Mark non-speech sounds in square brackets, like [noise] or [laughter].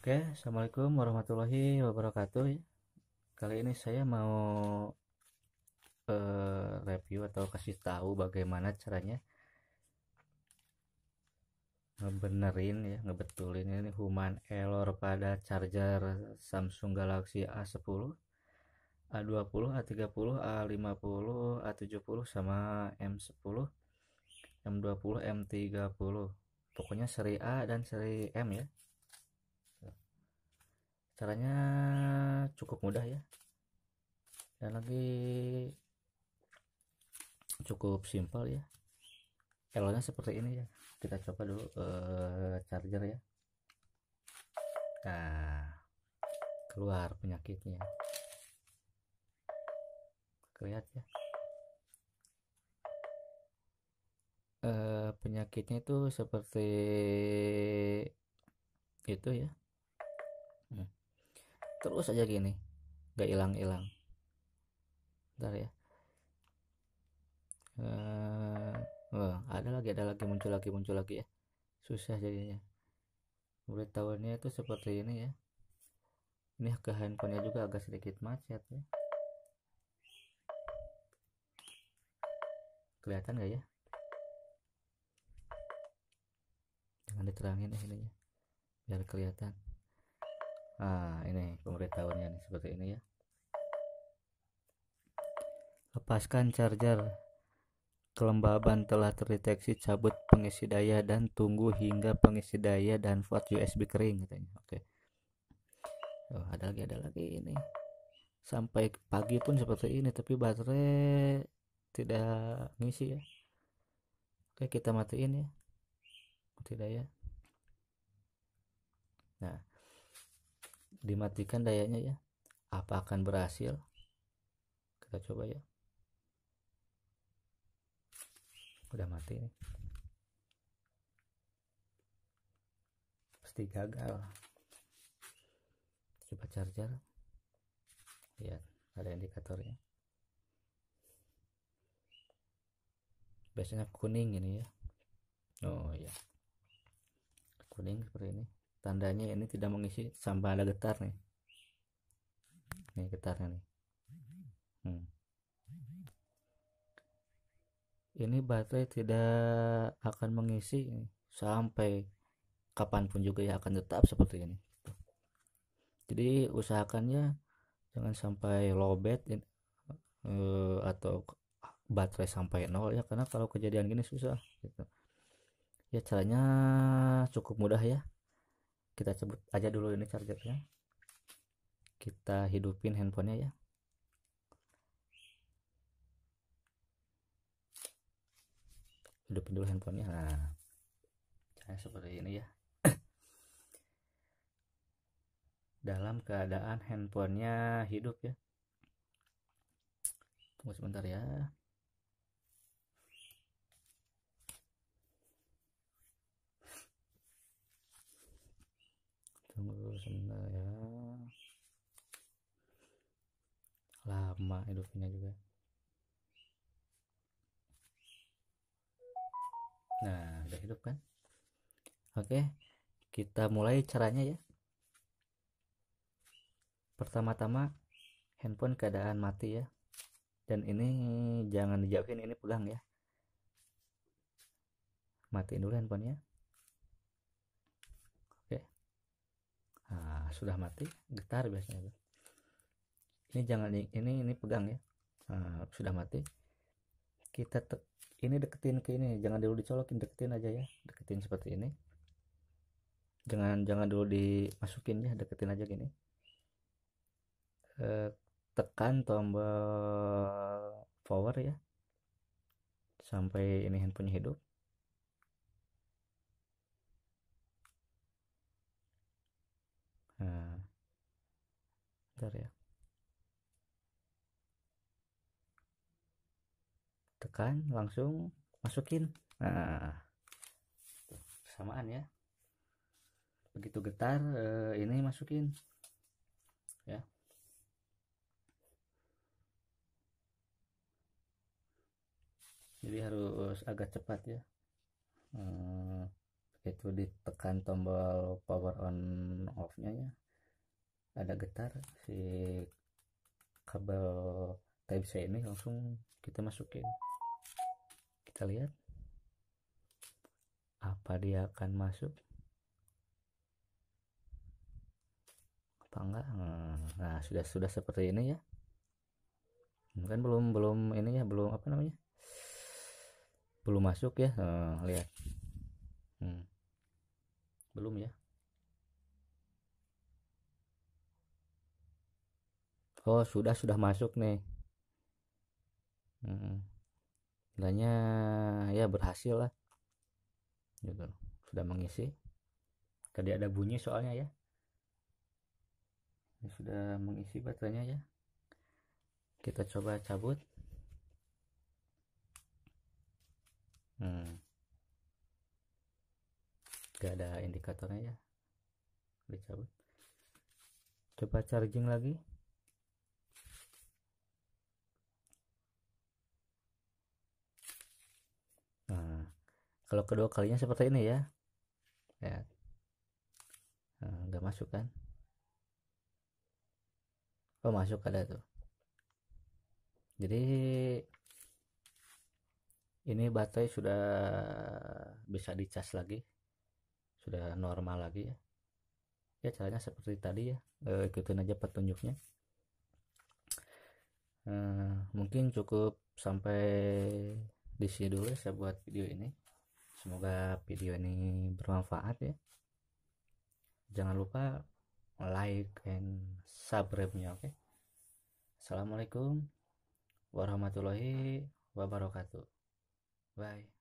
Oke, assalamualaikum warahmatullahi wabarakatuh. Kali ini saya mau uh, review atau kasih tahu bagaimana caranya ngebenerin ya, ngebetulin ini human error pada charger Samsung Galaxy A10, A20, A30, A50, A70 sama M10, M20, M30. Pokoknya seri A dan seri M ya caranya cukup mudah ya dan lagi cukup simpel ya elonnya seperti ini ya kita coba dulu uh, charger ya nah keluar penyakitnya lihat ya e, penyakitnya itu seperti itu ya terus aja gini gak hilang hilang ntar ya uh, ada lagi ada lagi muncul lagi muncul lagi ya susah jadinya tahunnya itu seperti ini ya ini ke handphonenya juga agak sedikit macet ya kelihatan gak ya jangan diterangin ya, ya. biar kelihatan nah ini pemberitahuannya nih, seperti ini ya lepaskan charger kelembaban telah terdeteksi cabut pengisi daya dan tunggu hingga pengisi daya dan port USB kering katanya oke okay. oh, ada lagi ada lagi ini sampai pagi pun seperti ini tapi baterai tidak ngisi ya oke kita matiin ya mati daya nah dimatikan dayanya ya apa akan berhasil kita coba ya udah mati nih pasti gagal coba charger lihat ada indikatornya biasanya kuning ini ya oh ya kuning seperti ini tandanya ini tidak mengisi sampai ada getar nih nih getarnya nih hmm. ini baterai tidak akan mengisi sampai kapanpun juga ya akan tetap seperti ini jadi usahakannya jangan sampai lowbat uh, eh, atau baterai sampai nol ya karena kalau kejadian gini susah gitu ya caranya cukup mudah ya kita sebut aja dulu ini chargernya kita hidupin handphonenya ya hidupin dulu handphonenya nah caranya seperti ini ya [coughs] dalam keadaan handphonenya hidup ya tunggu sebentar ya sunnah ya lama hidupnya juga nah udah hidup kan oke kita mulai caranya ya pertama-tama handphone keadaan mati ya dan ini jangan dijauhin ini pulang ya matiin dulu handphonenya sudah mati getar biasanya ini jangan ini ini pegang ya nah, sudah mati kita te, ini deketin ke ini jangan dulu dicolokin deketin aja ya deketin seperti ini jangan jangan dulu dimasukin ya deketin aja gini e, tekan tombol power ya sampai ini handphonenya hidup Bentar ya. Tekan langsung masukin. Nah, samaan ya. Begitu getar eh, ini masukin. Ya. Jadi harus agak cepat ya. Eh, itu ditekan tombol power on off-nya ya ada getar si kabel type C ini langsung kita masukin kita lihat apa dia akan masuk apa enggak hmm, nah sudah sudah seperti ini ya Mungkin belum belum ini ya belum apa namanya belum masuk ya nah, lihat hmm. belum ya oh sudah sudah masuk nih hmm. Bilanya, ya berhasil lah gitu sudah mengisi tadi ada bunyi soalnya ya ini ya, sudah mengisi baterainya ya kita coba cabut hmm. gak ada indikatornya ya dicabut coba charging lagi kalau kedua kalinya seperti ini ya ya eh, nggak masuk kan oh masuk ada tuh jadi ini baterai sudah bisa dicas lagi sudah normal lagi ya ya caranya seperti tadi ya e, ikutin aja petunjuknya e, mungkin cukup sampai di sini dulu ya saya buat video ini semoga video ini bermanfaat ya jangan lupa like and subscribe nya oke okay? assalamualaikum warahmatullahi wabarakatuh bye